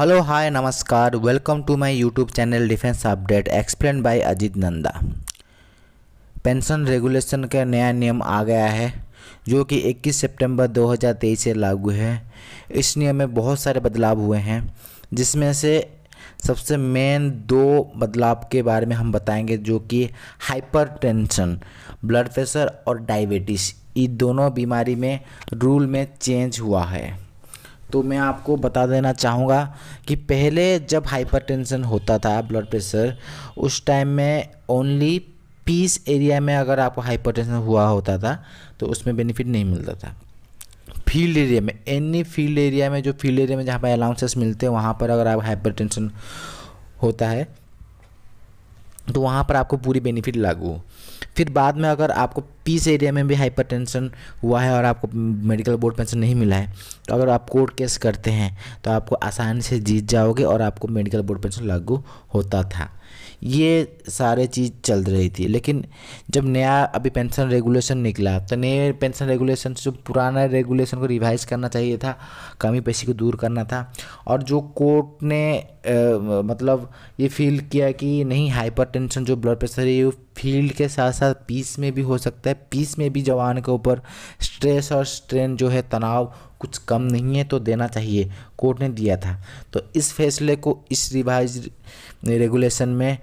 hello hi नमस्कार welcome to my YouTube channel defence update explain by Ajit Nanda pension regulation का नया नियम आ गया है जो कि 21 सितंबर 2023 से लागू है इस नियम में बहुत सारे बदलाव हुए हैं जिसमें से सबसे मेन दो बदलाव के बारे में हम बताएंगे जो कि हाइपरटेंशन ब्लड प्रेशर और डायबिटीज़ ये दोनों बीमारी में रूल में चेंज हुआ है तो मैं आपको बता देना चाहूँगा कि पहले जब हाइपरटेंशन होता था ब्लड प्रेशर उस टाइम में ओनली पीस एरिया में अगर आपको हाइपरटेंशन हुआ होता था तो उसमें बेनिफिट नहीं मिलता था फील्ड एरिया में एनी फील्ड एरिया में जो फील्ड एरिया में जहाँ पर अलाउंसेस मिलते हैं वहाँ पर अगर आप हाइपर होता है तो वहाँ पर आपको पूरी बेनिफिट लागू फिर बाद में अगर आपको पीस एरिया में भी हाइपरटेंशन हुआ है और आपको मेडिकल बोर्ड पेंशन नहीं मिला है तो अगर आप कोर्ट केस करते हैं तो आपको आसानी से जीत जाओगे और आपको मेडिकल बोर्ड पेंशन लागू होता था ये सारे चीज़ चल रही थी लेकिन जब नया अभी पेंशन रेगुलेशन निकला तो नए पेंशन रेगुलेशन से जो पुराना रेगुलेशन को रिवाइज करना चाहिए था कमी पेशी को दूर करना था और जो कोर्ट ने आ, मतलब ये फील किया कि नहीं हाइपरटेंशन जो ब्लड प्रेशर है ये फील्ड के साथ साथ पीस में भी हो सकता है पीस में भी जवान के ऊपर स्ट्रेस और स्ट्रेन जो है तनाव कुछ कम नहीं है तो देना चाहिए कोर्ट ने दिया था तो इस फैसले को इस रिवाइज रेगुलेशन में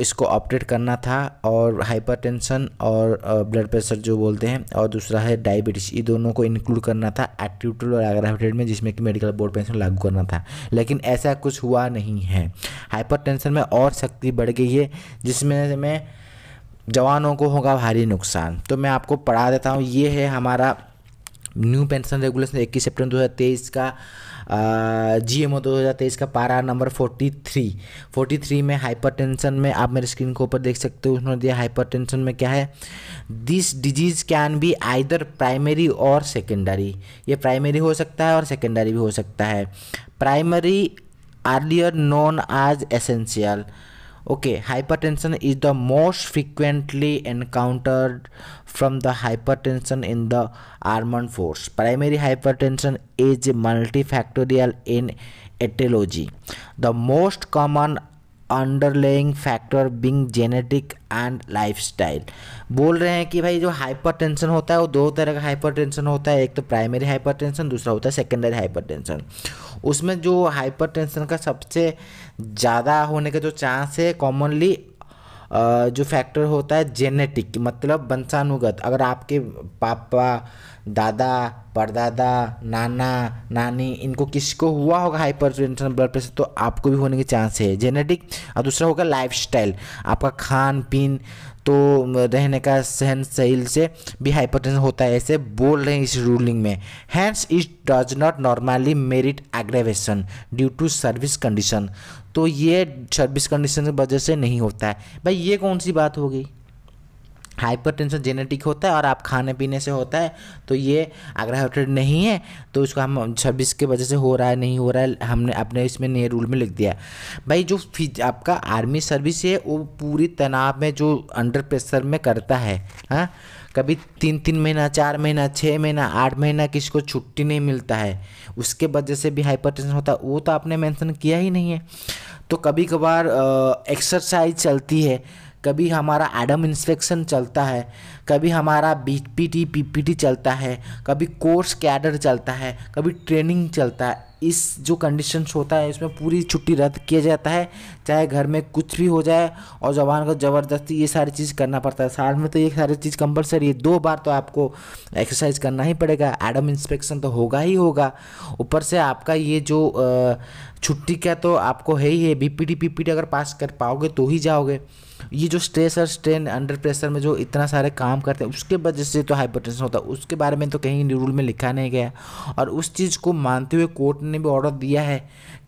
इसको अपडेट करना था और हाइपरटेंशन और ब्लड प्रेशर जो बोलते हैं और दूसरा है डायबिटीज़ ये दोनों को इंक्लूड करना था एक्टिविटल और एग्राविटेड में जिसमें कि मेडिकल बोर्ड पेंशन लागू करना था लेकिन ऐसा कुछ हुआ नहीं है हाइपरटेंशन में और शक्ति बढ़ गई है जिसमें मैं जवानों को होगा भारी नुकसान तो मैं आपको पढ़ा देता हूँ ये है हमारा न्यू पेंशन रेगुलेशन इक्कीस सितंबर 2023 का जी एम ओ दो हज़ार तेईस का para number forty three forty three में हाइपर टेंशन में आप मेरे स्क्रीन के ऊपर देख सकते हो उन्होंने दिया हाइपर टेंशन में क्या है this disease can be either primary और सेकेंडरी ये प्राइमरी हो सकता है और सेकेंडरी भी हो सकता है प्राइमरी आर्लियर नॉन आज essential okay hypertension is the most frequently encountered from the hypertension in the armed force primary hypertension is multifactorial in etiology the most common underlying factor being genetic and lifestyle बोल रहे हैं कि भाई जो hypertension होता है वो दो तरह का हाइपरटेंशन होता है एक तो प्राइमरी हाइपरटेंशन दूसरा होता है सेकेंडरी हाइपरटेंशन उसमें जो हाइपरटेंशन का सबसे ज़्यादा होने का जो चांस है कॉमनली जो फैक्टर होता है जेनेटिक मतलब वंशानुगत अगर आपके पापा दादा परदादा नाना नानी इनको किसको हुआ होगा हाइपर टेंशन ब्लड प्रेशर तो आपको भी होने के चांस है जेनेटिक और दूसरा होगा लाइफ आपका खान पीन तो रहने का सहन सहील से भी हाइपरटेंशन होता है ऐसे बोल रहे हैं इस रूलिंग में hence it does not normally merit aggravation due to service condition तो ये सर्विस कंडीशन की वजह से नहीं होता है भाई ये कौन सी बात हो गई हाइपरटेंशन जेनेटिक होता है और आप खाने पीने से होता है तो ये अगर नहीं है तो इसको हम छब्बीस के वजह से हो रहा है नहीं हो रहा है हमने अपने इसमें नए रूल में लिख दिया भाई जो फिज आपका आर्मी सर्विस है वो पूरी तनाव में जो अंडर प्रेशर में करता है हाँ कभी तीन तीन महीना चार महीना छः महीना आठ महीना किसी को छुट्टी नहीं मिलता है उसके वजह से भी हाइपर होता है वो तो आपने मैंसन किया ही नहीं है तो कभी कभार एक्सरसाइज चलती है कभी हमारा एडम इंस्पेक्शन चलता है कभी हमारा B P T P P T चलता है कभी कोर्स कैडर चलता है कभी ट्रेनिंग चलता है इस जो कंडीशंस होता है इसमें पूरी छुट्टी रद्द किया जाता है चाहे घर में कुछ भी हो जाए और जवान को ज़बरदस्ती ये सारी चीज़ करना पड़ता है साल में तो ये सारी चीज़ कंपलसरी है दो बार तो आपको एक्सरसाइज करना ही पड़ेगा एडम इंस्पेक्शन तो होगा ही होगा ऊपर से आपका ये जो छुट्टी का तो आपको है ही है बी पी टी अगर पास कर पाओगे तो ही जाओगे ये जो स्ट्रेस और स्ट्रेन अंडर प्रेशर में जो इतना सारे काम करते हैं उसके वजह से तो हाइपरटेंशन होता है उसके बारे में तो कहीं रूल में लिखा नहीं गया और उस चीज़ को मानते हुए कोर्ट ने भी ऑर्डर दिया है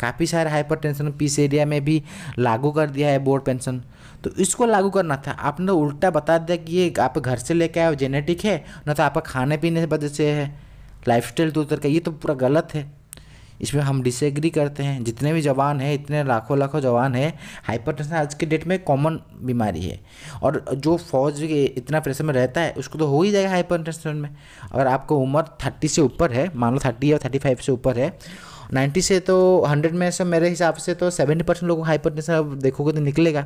काफ़ी सारे टेंशन पीस एरिया में भी लागू कर दिया है बोर्ड पेंशन तो इसको लागू करना था आपने उल्टा बता दिया कि ये आप घर से लेके आए जेनेटिक है ना तो आपका खाने पीने की वजह से है लाइफ स्टाइल तो उतर का ये तो पूरा गलत है इसमें हम डिसएग्री करते हैं जितने भी जवान हैं इतने लाखों लाखों जवान हैं हाइपरटेंशन आज के डेट में कॉमन बीमारी है और जो फौज इतना प्रेशर में रहता है उसको तो हो ही जाएगा हाइपर में अगर आपको उम्र थर्टी से ऊपर है मान लो थर्टी या थर्टी फाइव से ऊपर है नाइन्टी से तो हंड्रेड में से मेरे हिसाब से तो सेवेंटी परसेंट लोगों को हाइपरटेंशन अब देखोगे तो निकलेगा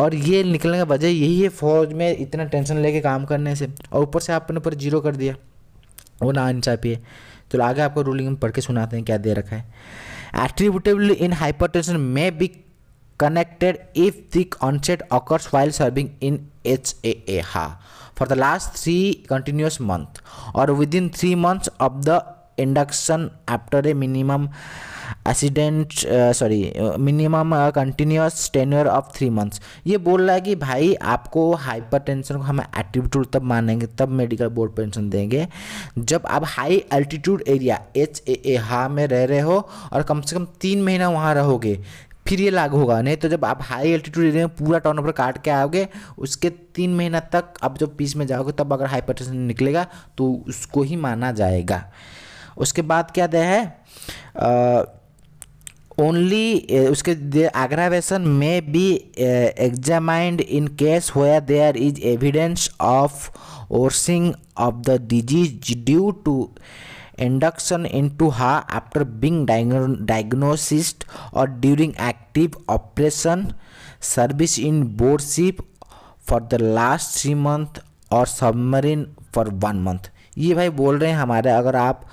और ये निकलने का वजह यही है फौज में इतना टेंशन लेके काम करने से और ऊपर से आपने ऊपर जीरो कर दिया वो ना आनी चाहिए तो आगे आपको रूलिंग हम पढ़ के सुनाते हैं क्या दे रखा है attributable in hypertension may be connected if the onset occurs while serving in H A A हा for the last three continuous month और within three months of the induction after a minimum accident sorry minimum continuous tenure of three months ये बोल रहा है कि भाई आपको hyper tension को हम एटीट्यूड तब मानेंगे तब मेडिकल बोर्ड पेंशन देंगे जब आप high altitude area H A A हा में रह रहे हो और कम से कम तीन महीना वहाँ रहोगे फिर ये लागू होगा नहीं तो जब आप हाई एल्टीट्यूड एरिया में पूरा टर्न ओवर काट के आओगे उसके तीन महीना तक आप जब पीस में जाओगे तब अगर हाइपर निकलेगा तो उसको ही माना जाएगा उसके बाद क्या दे है आ, uh, ओनली uh, उसके एग्रावेशन में be examined in case where there is evidence of worsening of the disease due to induction into हा आफ्टर बींग डायग्नोसिस्ड और during active operation service in board ship for the last three month और submarine for one month ये भाई बोल रहे हैं हमारे अगर आप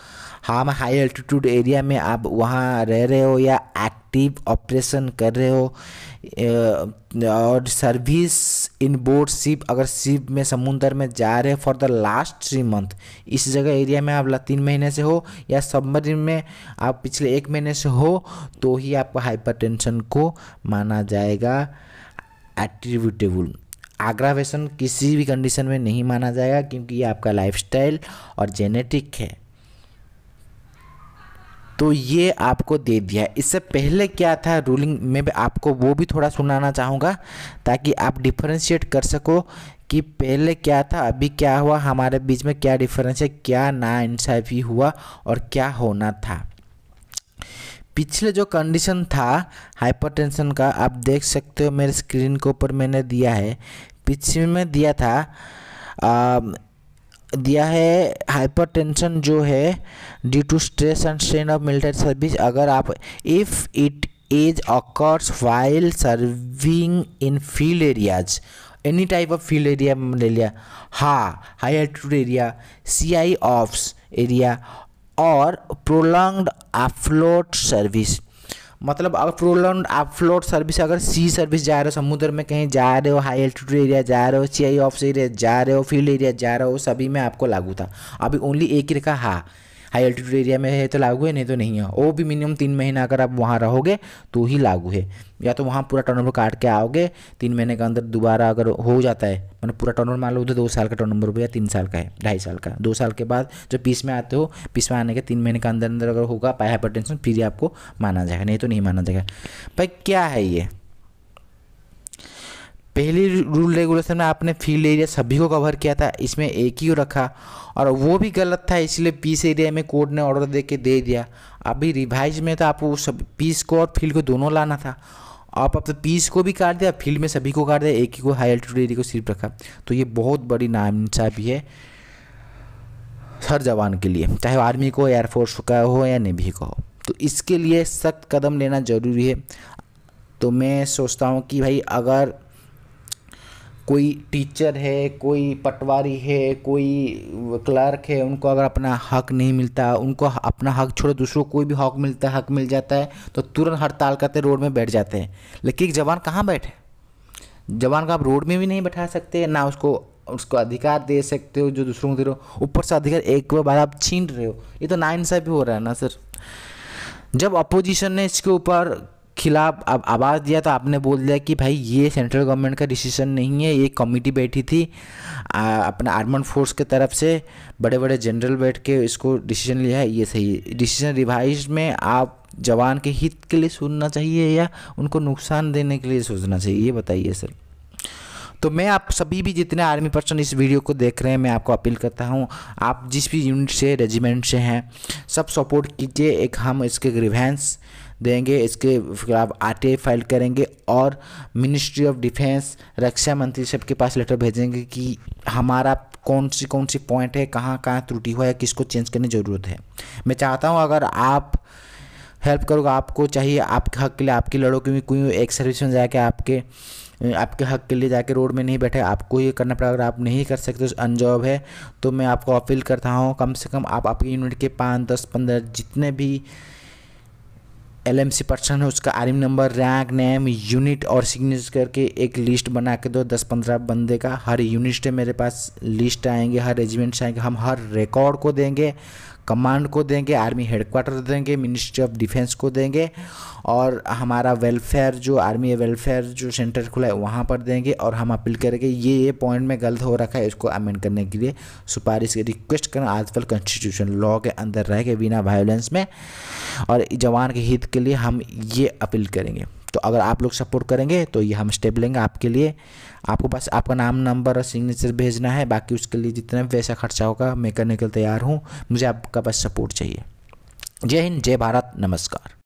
हम हाई एल्टीट्यूड एरिया में आप वहाँ रह रहे हो या एक्टिव ऑपरेशन कर रहे हो और सर्विस इन बोर्ड शिप अगर शिप में समुंदर में जा रहे for the last three month इस जगह एरिया में आप तीन महीने से हो या सबमरीन में आप पिछले एक महीने से हो तो ही आपको हाइपरटेंशन को माना जाएगा एट्रीब्यूटेबल आग्रावेशन किसी भी कंडीशन में नहीं माना जाएगा क्योंकि ये आपका लाइफस्टाइल और जेनेटिक है तो ये आपको दे दिया है इससे पहले क्या था रूलिंग में आपको वो भी थोड़ा सुनाना चाहूँगा ताकि आप डिफ्रेंशिएट कर सको कि पहले क्या था अभी क्या हुआ हमारे बीच में क्या डिफरेंस है क्या ना इंसाफी हुआ और क्या होना था पिछले जो कंडीशन था हाइपरटेंशन का आप देख सकते हो मेरे स्क्रीन के ऊपर मैंने दिया है पीछे में दिया था आ, दिया है हाइपरटेंशन जो है due to stress and strain of military service अगर आप if it age occurs while serving in field areas any type of field area ले लिया हा high altitude area C I ops area और प्रोलॉन्ग्ड अफ्लोट सर्विस मतलब अगर float आप float service अगर सी सर्विस जा रहे हो समुद्र में कहीं जा रहे हो हाई एल्टीट्यूड एरिया जा रहे हो सी आई ऑफ एरिया जा रहे हो फील्ड एरिया जा रहे हो सभी में आपको लागू था अभी ओनली एक ही रखा हाँ हाई एल्टीट्यूड एरिया में है तो लागू है नहीं तो नहीं है वो भी मिनिमम तीन महीना अगर आप वहाँ रहोगे तो ही लागू है या तो वहाँ पूरा टर्न ओवर काट के आओगे तीन महीने के अंदर दोबारा अगर हो जाता है मैंने मतलब पूरा टर्न ओवर मान लो तो दो साल का टर्न ओवर या तीन साल का है ढाई साल का दो साल के बाद जब पीस में आते हो पीस में आने के तीन महीने के अंदर अंदर अगर होगा पाए हाइपर टेंशन फिर आपको माना जाएगा नहीं तो नहीं माना जाएगा भाई क्या है ये पहले रूल रेगुलेशन में आपने फील्ड एरिया सभी को कवर किया था इसमें एक ही रखा और वो भी गलत था इसलिए पीस एरिया में कोर्ट ने ऑर्डर दे के दे दिया अभी रिवाइज में तो आपको सब पीस को और फील्ड को दोनों लाना था आप अब तो पीस को भी काट दिया फील्ड में सभी को काट दिया एक ही को हाई एल्टीट्यूड एरिया को सिर्फ रखा तो ये बहुत बड़ी भी है हर जवान के लिए चाहे आर्मी को एयरफोर्स का हो या नेवी का हो तो इसके लिए सख्त कदम लेना ज़रूरी है तो मैं सोचता हूँ कि भाई अगर कोई टीचर है कोई पटवारी है कोई क्लर्क है उनको अगर अपना हक नहीं मिलता उनको अपना हक छोड़ो दूसरों को कोई भी हक मिलता है हक मिल जाता है तो तुरंत हड़ताल करते रोड में बैठ जाते हैं लेकिन जवान कहाँ बैठे जवान को आप रोड में भी नहीं बैठा सकते ना उसको उसको अधिकार दे सकते हो जो दूसरों को दे रहे हो ऊपर से अधिकार एक के बाद आप छीन रहे हो ये तो भी हो रहा है ना सर जब अपोजिशन ने इसके ऊपर खिलाफ आवाज़ दिया तो आपने बोल दिया कि भाई ये सेंट्रल गवर्नमेंट का डिसीजन नहीं है ये कमेटी बैठी थी आ, अपना आर्मन फोर्स के तरफ से बड़े बड़े जनरल बैठ के इसको डिसीजन लिया है ये सही डिसीजन रिवाइज में आप जवान के हित के लिए सुनना चाहिए या उनको नुकसान देने के लिए सोचना चाहिए ये बताइए सर तो मैं आप सभी भी जितने आर्मी पर्सन इस वीडियो को देख रहे हैं मैं आपको अपील करता हूं आप जिस भी यूनिट से रेजिमेंट से हैं सब सपोर्ट कीजिए एक हम इसके ग्रीवेंस देंगे इसके खिलाफ आर फाइल करेंगे और मिनिस्ट्री ऑफ डिफेंस रक्षा मंत्री सब के पास लेटर भेजेंगे कि हमारा कौन सी कौन सी पॉइंट है कहाँ कहाँ त्रुटि हुआ है किसको चेंज करने ज़रूरत है मैं चाहता हूँ अगर आप हेल्प करोगे आपको चाहिए आपके हक के लिए आपकी लड़ो क्योंकि कोई एक सर्विस में जाके आपके आपके हक के लिए जाके रोड में नहीं बैठे आपको ये करना पड़ेगा अगर आप नहीं कर सकते तो अनजॉब है तो मैं आपको अपील करता हूँ कम से कम आप आपकी यूनिट के पाँच दस पंद्रह जितने भी एलएमसी पर्सन है उसका army number rank name unit और सिग्नेचर करके एक लिस्ट बना के दो दस पंद्रह बंदे का हर यूनिट से मेरे पास लिस्ट आएंगे हर से आएंगे हम हर रिकॉर्ड को देंगे कमांड को देंगे आर्मी हेडक्वार्टर देंगे मिनिस्ट्री ऑफ डिफेंस को देंगे और हमारा वेलफेयर जो आर्मी वेलफेयर जो सेंटर खुला है वहाँ पर देंगे और हम अपील करेंगे ये ये पॉइंट में गलत हो रखा है इसको अमेंड करने के लिए सुपारिश रिक्वेस्ट करना आजकल कॉन्स्टिट्यूशन लॉ के अंदर रह के बिना वायलेंस में और जवान के हित के लिए हम ये अपील करेंगे तो अगर आप लोग सपोर्ट करेंगे तो ये हम स्टेप लेंगे आपके लिए आपको बस आपका नाम नंबर और सिग्नेचर भेजना है बाकी उसके लिए जितना भी पैसा खर्चा होगा मैं करने के लिए तैयार हूँ मुझे आपका बस सपोर्ट चाहिए जय हिंद जय भारत नमस्कार